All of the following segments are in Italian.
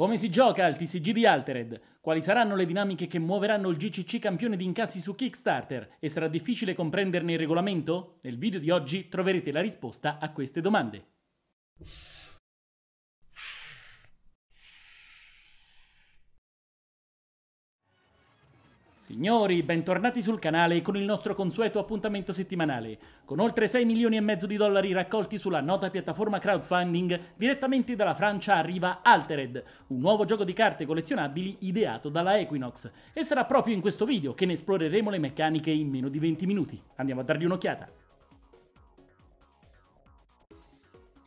Come si gioca al TCG di Altered? Quali saranno le dinamiche che muoveranno il GCC campione di incassi su Kickstarter? E sarà difficile comprenderne il regolamento? Nel video di oggi troverete la risposta a queste domande. Signori, bentornati sul canale con il nostro consueto appuntamento settimanale. Con oltre 6 milioni e mezzo di dollari raccolti sulla nota piattaforma crowdfunding, direttamente dalla Francia arriva Altered, un nuovo gioco di carte collezionabili ideato dalla Equinox. E sarà proprio in questo video che ne esploreremo le meccaniche in meno di 20 minuti. Andiamo a dargli un'occhiata.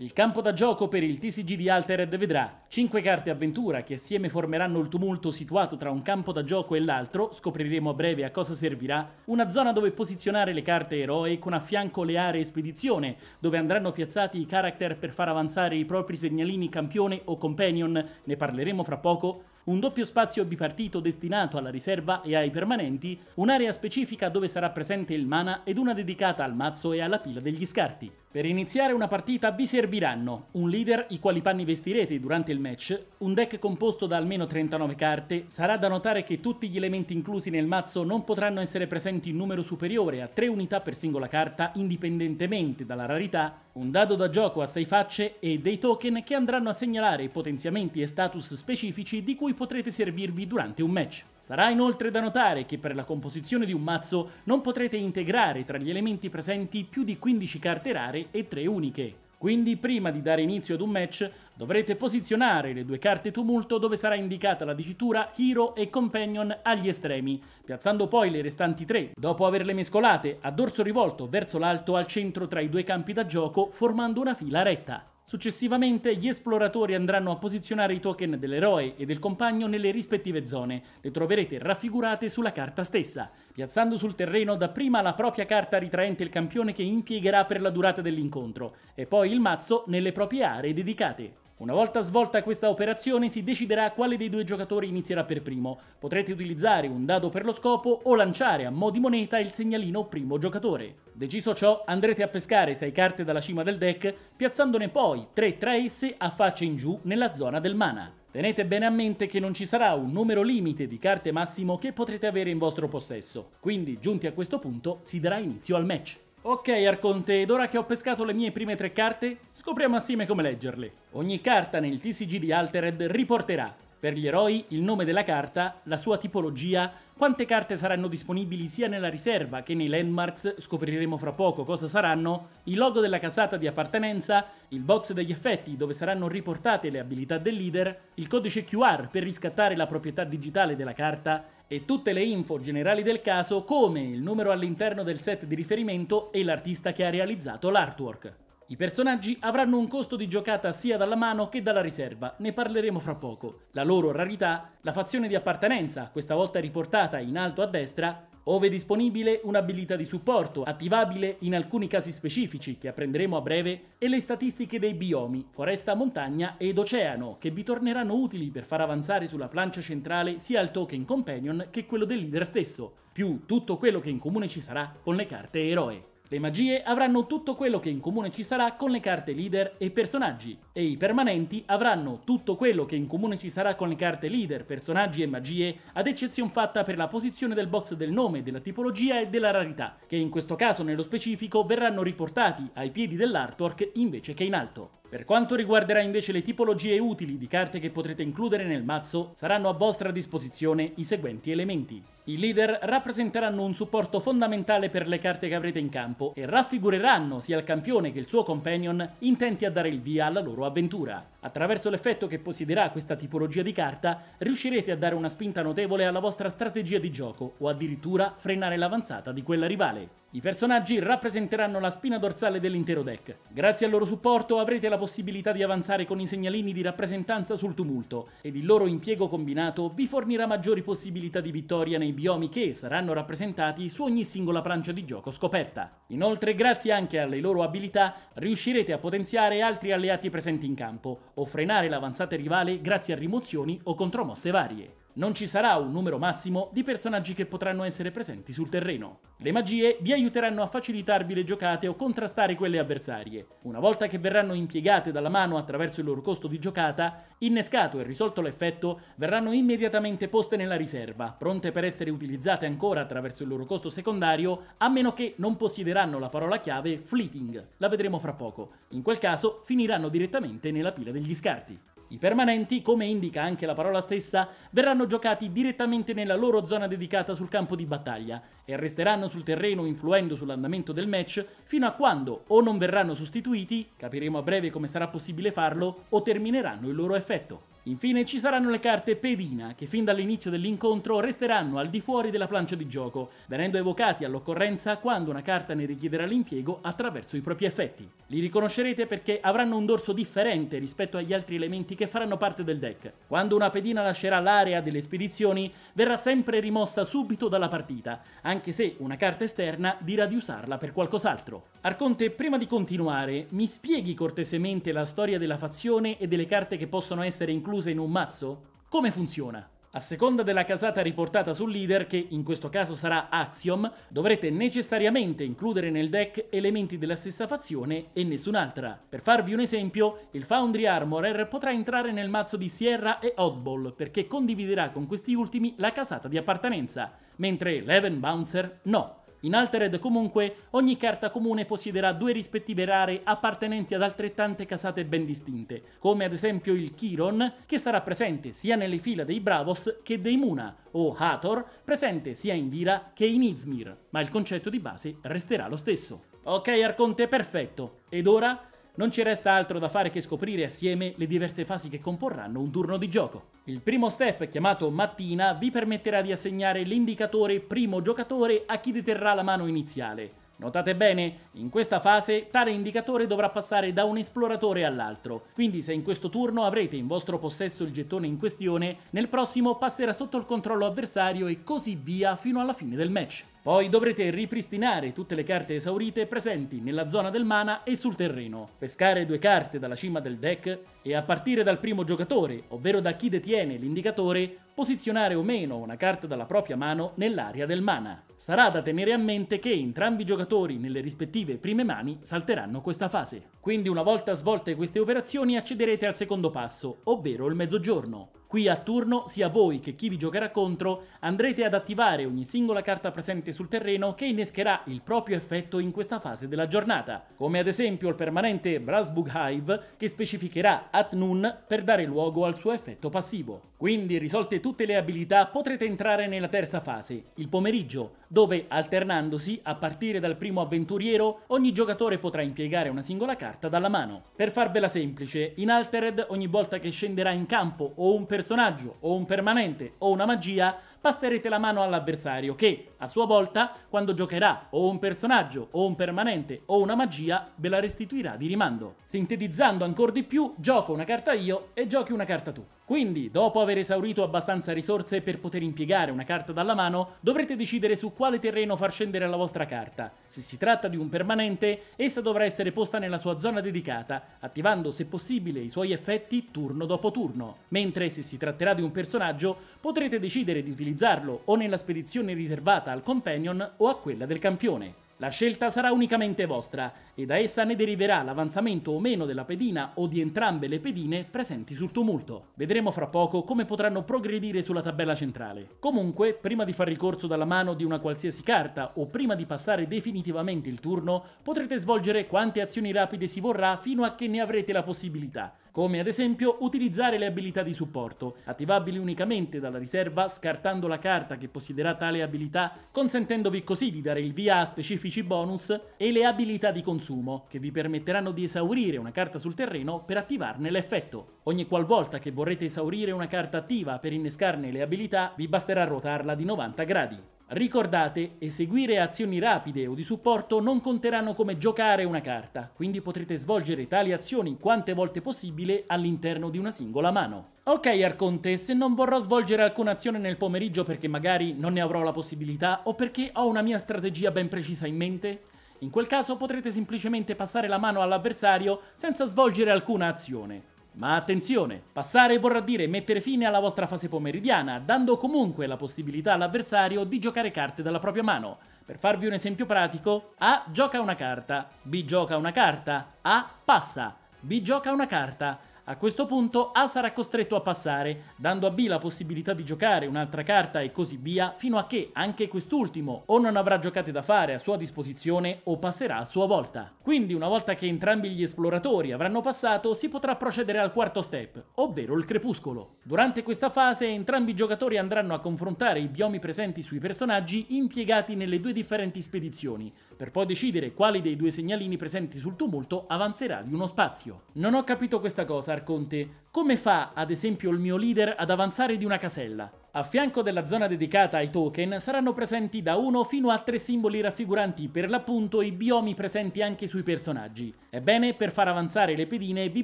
Il campo da gioco per il TCG di Altered vedrà 5 carte avventura che assieme formeranno il tumulto situato tra un campo da gioco e l'altro, scopriremo a breve a cosa servirà, una zona dove posizionare le carte eroe con a fianco le aree spedizione, dove andranno piazzati i character per far avanzare i propri segnalini campione o companion, ne parleremo fra poco, un doppio spazio bipartito destinato alla riserva e ai permanenti, un'area specifica dove sarà presente il mana ed una dedicata al mazzo e alla pila degli scarti. Per iniziare una partita vi serviranno un leader i quali panni vestirete durante il match, un deck composto da almeno 39 carte, sarà da notare che tutti gli elementi inclusi nel mazzo non potranno essere presenti in numero superiore a 3 unità per singola carta indipendentemente dalla rarità, un dado da gioco a 6 facce e dei token che andranno a segnalare i potenziamenti e status specifici di cui potrete servirvi durante un match. Sarà inoltre da notare che per la composizione di un mazzo non potrete integrare tra gli elementi presenti più di 15 carte rare e 3 uniche. Quindi prima di dare inizio ad un match dovrete posizionare le due carte tumulto dove sarà indicata la dicitura Hero e Companion agli estremi, piazzando poi le restanti tre, dopo averle mescolate a dorso rivolto verso l'alto al centro tra i due campi da gioco formando una fila retta. Successivamente gli esploratori andranno a posizionare i token dell'eroe e del compagno nelle rispettive zone, le troverete raffigurate sulla carta stessa, piazzando sul terreno dapprima la propria carta ritraente il campione che impiegherà per la durata dell'incontro, e poi il mazzo nelle proprie aree dedicate. Una volta svolta questa operazione si deciderà quale dei due giocatori inizierà per primo. Potrete utilizzare un dado per lo scopo o lanciare a mo' di moneta il segnalino primo giocatore. Deciso ciò andrete a pescare 6 carte dalla cima del deck, piazzandone poi 3 tra esse a faccia in giù nella zona del mana. Tenete bene a mente che non ci sarà un numero limite di carte massimo che potrete avere in vostro possesso, quindi giunti a questo punto si darà inizio al match. Ok Arconte, ed ora che ho pescato le mie prime tre carte, scopriamo assieme come leggerle. Ogni carta nel TCG di Altered riporterà per gli eroi, il nome della carta, la sua tipologia, quante carte saranno disponibili sia nella riserva che nei landmarks, scopriremo fra poco cosa saranno, il logo della casata di appartenenza, il box degli effetti dove saranno riportate le abilità del leader, il codice QR per riscattare la proprietà digitale della carta e tutte le info generali del caso come il numero all'interno del set di riferimento e l'artista che ha realizzato l'artwork. I personaggi avranno un costo di giocata sia dalla mano che dalla riserva, ne parleremo fra poco. La loro rarità, la fazione di appartenenza, questa volta riportata in alto a destra, ove disponibile un'abilità di supporto, attivabile in alcuni casi specifici che apprenderemo a breve, e le statistiche dei biomi, foresta, montagna ed oceano, che vi torneranno utili per far avanzare sulla plancia centrale sia il token companion che quello del leader stesso, più tutto quello che in comune ci sarà con le carte eroe. Le magie avranno tutto quello che in comune ci sarà con le carte leader e personaggi, e i permanenti avranno tutto quello che in comune ci sarà con le carte leader, personaggi e magie, ad eccezione fatta per la posizione del box del nome, della tipologia e della rarità, che in questo caso nello specifico verranno riportati ai piedi dell'artwork invece che in alto. Per quanto riguarderà invece le tipologie utili di carte che potrete includere nel mazzo, saranno a vostra disposizione i seguenti elementi. I leader rappresenteranno un supporto fondamentale per le carte che avrete in campo e raffigureranno sia il campione che il suo companion intenti a dare il via alla loro avventura. Attraverso l'effetto che possiederà questa tipologia di carta, riuscirete a dare una spinta notevole alla vostra strategia di gioco o addirittura frenare l'avanzata di quella rivale. I personaggi rappresenteranno la spina dorsale dell'intero deck. Grazie al loro supporto avrete la possibilità di avanzare con i segnalini di rappresentanza sul tumulto ed il loro impiego combinato vi fornirà maggiori possibilità di vittoria nei biomi che saranno rappresentati su ogni singola plancia di gioco scoperta. Inoltre, grazie anche alle loro abilità, riuscirete a potenziare altri alleati presenti in campo o frenare l'avanzata rivale grazie a rimozioni o contromosse varie. Non ci sarà un numero massimo di personaggi che potranno essere presenti sul terreno. Le magie vi aiuteranno a facilitarvi le giocate o contrastare quelle avversarie. Una volta che verranno impiegate dalla mano attraverso il loro costo di giocata, innescato e risolto l'effetto, verranno immediatamente poste nella riserva, pronte per essere utilizzate ancora attraverso il loro costo secondario, a meno che non possiederanno la parola chiave fleeting. La vedremo fra poco. In quel caso finiranno direttamente nella pila degli scarti. I permanenti, come indica anche la parola stessa, verranno giocati direttamente nella loro zona dedicata sul campo di battaglia e resteranno sul terreno influendo sull'andamento del match fino a quando o non verranno sostituiti, capiremo a breve come sarà possibile farlo, o termineranno il loro effetto. Infine ci saranno le carte pedina, che fin dall'inizio dell'incontro resteranno al di fuori della plancia di gioco, venendo evocati all'occorrenza quando una carta ne richiederà l'impiego attraverso i propri effetti. Li riconoscerete perché avranno un dorso differente rispetto agli altri elementi che faranno parte del deck. Quando una pedina lascerà l'area delle spedizioni, verrà sempre rimossa subito dalla partita, anche se una carta esterna dirà di usarla per qualcos'altro. Arconte, prima di continuare, mi spieghi cortesemente la storia della fazione e delle carte che possono essere incluse incluse in un mazzo? Come funziona? A seconda della casata riportata sul leader, che in questo caso sarà Axiom, dovrete necessariamente includere nel deck elementi della stessa fazione e nessun'altra. Per farvi un esempio, il Foundry Armorer potrà entrare nel mazzo di Sierra e Oddball, perché condividerà con questi ultimi la casata di appartenenza, mentre Leven Bouncer no. In Altered comunque ogni carta comune possiederà due rispettive rare appartenenti ad altrettante casate ben distinte, come ad esempio il Chiron, che sarà presente sia nelle fila dei Bravos che dei Muna, o Hathor, presente sia in Vira che in Izmir, ma il concetto di base resterà lo stesso. Ok Arconte, perfetto. Ed ora? Non ci resta altro da fare che scoprire assieme le diverse fasi che comporranno un turno di gioco. Il primo step, chiamato mattina, vi permetterà di assegnare l'indicatore primo giocatore a chi deterrà la mano iniziale. Notate bene, in questa fase tale indicatore dovrà passare da un esploratore all'altro, quindi se in questo turno avrete in vostro possesso il gettone in questione, nel prossimo passerà sotto il controllo avversario e così via fino alla fine del match. Poi dovrete ripristinare tutte le carte esaurite presenti nella zona del mana e sul terreno, pescare due carte dalla cima del deck e a partire dal primo giocatore, ovvero da chi detiene l'indicatore, posizionare o meno una carta dalla propria mano nell'area del mana. Sarà da tenere a mente che entrambi i giocatori nelle rispettive prime mani salteranno questa fase. Quindi una volta svolte queste operazioni accederete al secondo passo, ovvero il mezzogiorno, Qui a turno sia voi che chi vi giocherà contro andrete ad attivare ogni singola carta presente sul terreno che innescherà il proprio effetto in questa fase della giornata, come ad esempio il permanente Brasbug Hive che specificherà at noon per dare luogo al suo effetto passivo. Quindi risolte tutte le abilità potrete entrare nella terza fase, il pomeriggio, dove alternandosi a partire dal primo avventuriero ogni giocatore potrà impiegare una singola carta dalla mano. Per farvela semplice, in Altered ogni volta che scenderà in campo o un personaggio personaggio o un permanente o una magia passerete la mano all'avversario che, a sua volta, quando giocherà o un personaggio o un permanente o una magia, ve la restituirà di rimando. Sintetizzando ancora di più, gioco una carta io e giochi una carta tu. Quindi, dopo aver esaurito abbastanza risorse per poter impiegare una carta dalla mano, dovrete decidere su quale terreno far scendere la vostra carta. Se si tratta di un permanente, essa dovrà essere posta nella sua zona dedicata, attivando se possibile i suoi effetti turno dopo turno. Mentre se si tratterà di un personaggio, potrete decidere di utilizzare utilizzarlo o nella spedizione riservata al companion o a quella del campione. La scelta sarà unicamente vostra e da essa ne deriverà l'avanzamento o meno della pedina o di entrambe le pedine presenti sul tumulto. Vedremo fra poco come potranno progredire sulla tabella centrale. Comunque, prima di far ricorso dalla mano di una qualsiasi carta o prima di passare definitivamente il turno, potrete svolgere quante azioni rapide si vorrà fino a che ne avrete la possibilità come ad esempio utilizzare le abilità di supporto, attivabili unicamente dalla riserva scartando la carta che possiederà tale abilità, consentendovi così di dare il via a specifici bonus, e le abilità di consumo, che vi permetteranno di esaurire una carta sul terreno per attivarne l'effetto. Ogni qualvolta che vorrete esaurire una carta attiva per innescarne le abilità, vi basterà ruotarla di 90 gradi. Ricordate, eseguire azioni rapide o di supporto non conteranno come giocare una carta, quindi potrete svolgere tali azioni quante volte possibile all'interno di una singola mano. Ok Arconte, se non vorrò svolgere alcuna azione nel pomeriggio perché magari non ne avrò la possibilità o perché ho una mia strategia ben precisa in mente, in quel caso potrete semplicemente passare la mano all'avversario senza svolgere alcuna azione. Ma attenzione, passare vorrà dire mettere fine alla vostra fase pomeridiana, dando comunque la possibilità all'avversario di giocare carte dalla propria mano. Per farvi un esempio pratico, A gioca una carta, B gioca una carta, A passa, B gioca una carta, a questo punto A sarà costretto a passare, dando a B la possibilità di giocare un'altra carta e così via, fino a che anche quest'ultimo o non avrà giocate da fare a sua disposizione o passerà a sua volta. Quindi una volta che entrambi gli esploratori avranno passato, si potrà procedere al quarto step, ovvero il crepuscolo. Durante questa fase entrambi i giocatori andranno a confrontare i biomi presenti sui personaggi impiegati nelle due differenti spedizioni, per poi decidere quali dei due segnalini presenti sul tumulto avanzerà di uno spazio. Non ho capito questa cosa, Arconte. Come fa, ad esempio, il mio leader ad avanzare di una casella? A fianco della zona dedicata ai token saranno presenti da uno fino a tre simboli raffiguranti per l'appunto i biomi presenti anche sui personaggi. Ebbene, per far avanzare le pedine vi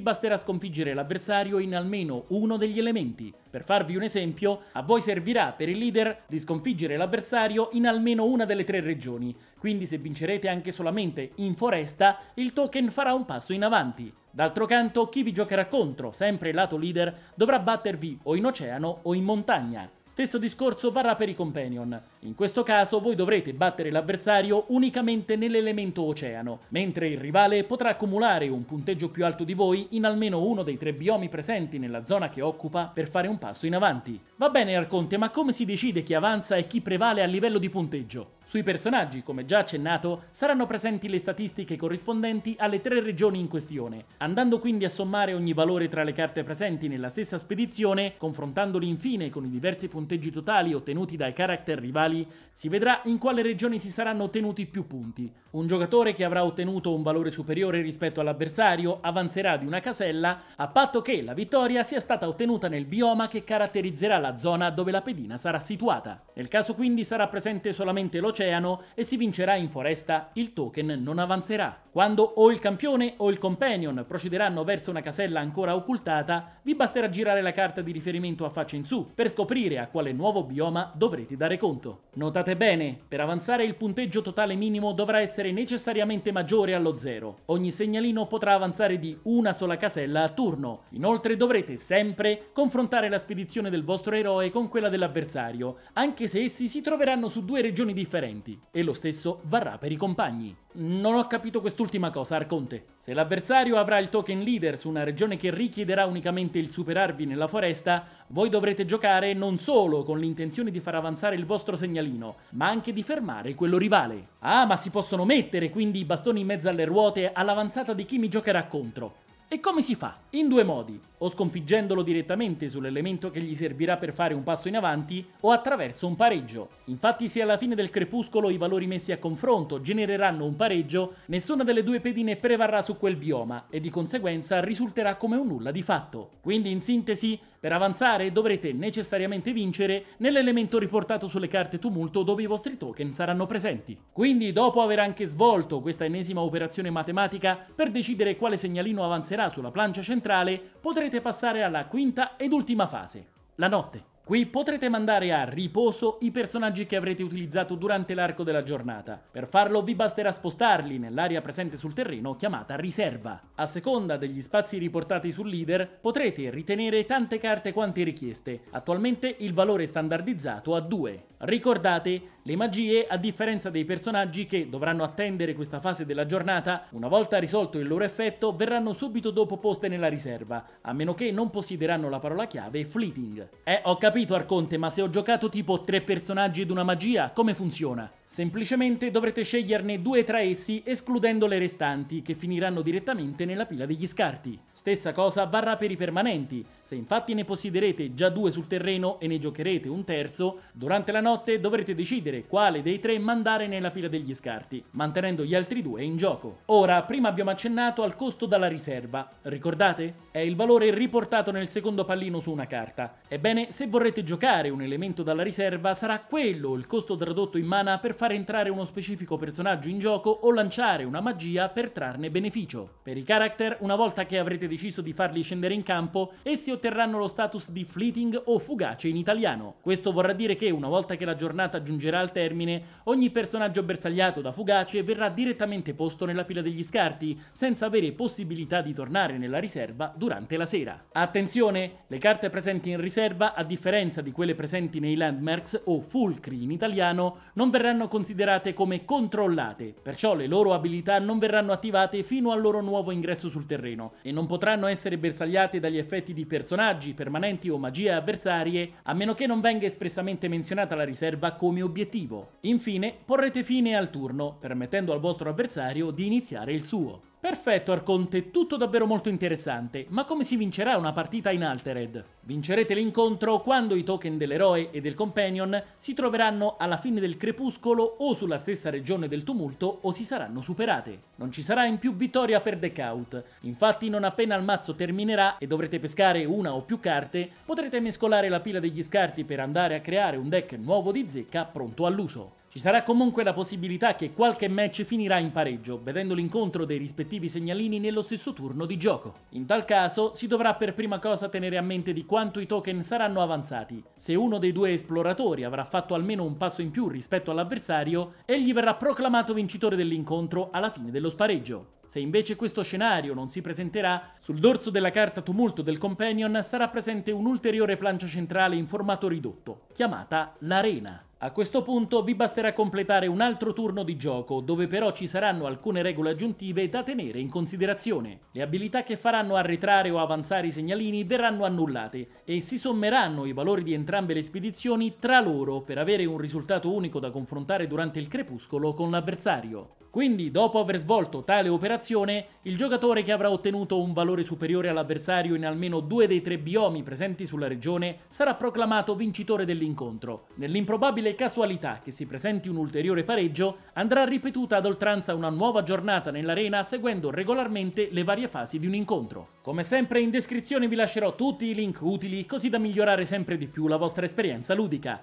basterà sconfiggere l'avversario in almeno uno degli elementi. Per farvi un esempio, a voi servirà per il leader di sconfiggere l'avversario in almeno una delle tre regioni, quindi se vincerete anche solamente in foresta, il token farà un passo in avanti. D'altro canto, chi vi giocherà contro, sempre lato leader, dovrà battervi o in oceano o in montagna. Stesso discorso varrà per i companion. In questo caso voi dovrete battere l'avversario unicamente nell'elemento oceano, mentre il rivale potrà accumulare un punteggio più alto di voi in almeno uno dei tre biomi presenti nella zona che occupa per fare un passo in avanti. Va bene Arconte, ma come si decide chi avanza e chi prevale a livello di punteggio? Sui personaggi, come già accennato, saranno presenti le statistiche corrispondenti alle tre regioni in questione, andando quindi a sommare ogni valore tra le carte presenti nella stessa spedizione, confrontandoli infine con i diversi punteggi punteggi totali ottenuti dai character rivali, si vedrà in quale regione si saranno ottenuti più punti. Un giocatore che avrà ottenuto un valore superiore rispetto all'avversario avanzerà di una casella a patto che la vittoria sia stata ottenuta nel bioma che caratterizzerà la zona dove la pedina sarà situata. Nel caso quindi sarà presente solamente l'oceano e si vincerà in foresta, il token non avanzerà. Quando o il campione o il companion procederanno verso una casella ancora occultata, vi basterà girare la carta di riferimento a faccia in su per scoprire a quale nuovo bioma dovrete dare conto. Notate bene, per avanzare il punteggio totale minimo dovrà essere necessariamente maggiore allo 0. Ogni segnalino potrà avanzare di una sola casella a turno. Inoltre dovrete sempre confrontare la spedizione del vostro eroe con quella dell'avversario, anche se essi si troveranno su due regioni differenti, e lo stesso varrà per i compagni. Non ho capito quest'ultima cosa, Arconte. Se l'avversario avrà il token leader su una regione che richiederà unicamente il superarvi nella foresta, voi dovrete giocare non solo con l'intenzione di far avanzare il vostro segnalino, ma anche di fermare quello rivale. Ah, ma si possono mettere quindi i bastoni in mezzo alle ruote all'avanzata di chi mi giocherà contro. E come si fa? In due modi, o sconfiggendolo direttamente sull'elemento che gli servirà per fare un passo in avanti, o attraverso un pareggio. Infatti se alla fine del crepuscolo i valori messi a confronto genereranno un pareggio, nessuna delle due pedine prevarrà su quel bioma e di conseguenza risulterà come un nulla di fatto. Quindi in sintesi, per avanzare dovrete necessariamente vincere nell'elemento riportato sulle carte tumulto dove i vostri token saranno presenti. Quindi dopo aver anche svolto questa ennesima operazione matematica per decidere quale segnalino avanzerà sulla plancia centrale, potrete passare alla quinta ed ultima fase, la notte. Qui potrete mandare a riposo i personaggi che avrete utilizzato durante l'arco della giornata. Per farlo vi basterà spostarli nell'area presente sul terreno chiamata riserva. A seconda degli spazi riportati sul leader potrete ritenere tante carte quante richieste. Attualmente il valore standardizzato a 2. Ricordate, le magie, a differenza dei personaggi che dovranno attendere questa fase della giornata, una volta risolto il loro effetto, verranno subito dopo poste nella riserva, a meno che non possiederanno la parola chiave fleeting. Eh, ho capito Arconte, ma se ho giocato tipo tre personaggi ed una magia, come funziona? Semplicemente dovrete sceglierne due tra essi escludendo le restanti che finiranno direttamente nella pila degli scarti. Stessa cosa varrà per i permanenti, se infatti ne possiederete già due sul terreno e ne giocherete un terzo, durante la notte dovrete decidere quale dei tre mandare nella pila degli scarti, mantenendo gli altri due in gioco. Ora, prima abbiamo accennato al costo dalla riserva, ricordate? È il valore riportato nel secondo pallino su una carta. Ebbene, se vorrete giocare un elemento dalla riserva sarà quello il costo tradotto in mana per far entrare uno specifico personaggio in gioco o lanciare una magia per trarne beneficio. Per i character, una volta che avrete deciso di farli scendere in campo, essi otterranno lo status di fleeting o fugace in italiano. Questo vorrà dire che una volta che la giornata giungerà al termine, ogni personaggio bersagliato da fugace verrà direttamente posto nella pila degli scarti, senza avere possibilità di tornare nella riserva durante la sera. Attenzione, le carte presenti in riserva, a differenza di quelle presenti nei landmarks o fulcri in italiano, non verranno considerate come controllate, perciò le loro abilità non verranno attivate fino al loro nuovo ingresso sul terreno e non potranno essere bersagliate dagli effetti di personaggi, permanenti o magie avversarie, a meno che non venga espressamente menzionata la riserva come obiettivo. Infine, porrete fine al turno, permettendo al vostro avversario di iniziare il suo. Perfetto Arconte, tutto davvero molto interessante, ma come si vincerà una partita in Altered? Vincerete l'incontro quando i token dell'eroe e del companion si troveranno alla fine del crepuscolo o sulla stessa regione del tumulto o si saranno superate. Non ci sarà in più vittoria per deck out, infatti non appena il mazzo terminerà e dovrete pescare una o più carte, potrete mescolare la pila degli scarti per andare a creare un deck nuovo di zecca pronto all'uso. Ci sarà comunque la possibilità che qualche match finirà in pareggio, vedendo l'incontro dei rispettivi segnalini nello stesso turno di gioco. In tal caso si dovrà per prima cosa tenere a mente di quanto i token saranno avanzati. Se uno dei due esploratori avrà fatto almeno un passo in più rispetto all'avversario, egli verrà proclamato vincitore dell'incontro alla fine dello spareggio. Se invece questo scenario non si presenterà, sul dorso della carta tumulto del Companion sarà presente un'ulteriore plancia centrale in formato ridotto, chiamata l'Arena. A questo punto vi basterà completare un altro turno di gioco, dove però ci saranno alcune regole aggiuntive da tenere in considerazione. Le abilità che faranno arretrare o avanzare i segnalini verranno annullate e si sommeranno i valori di entrambe le spedizioni tra loro per avere un risultato unico da confrontare durante il crepuscolo con l'avversario. Quindi, dopo aver svolto tale operazione, il giocatore che avrà ottenuto un valore superiore all'avversario in almeno due dei tre biomi presenti sulla regione sarà proclamato vincitore dell'incontro. Nell'improbabile casualità che si presenti un ulteriore pareggio, andrà ripetuta ad oltranza una nuova giornata nell'arena seguendo regolarmente le varie fasi di un incontro. Come sempre in descrizione vi lascerò tutti i link utili così da migliorare sempre di più la vostra esperienza ludica.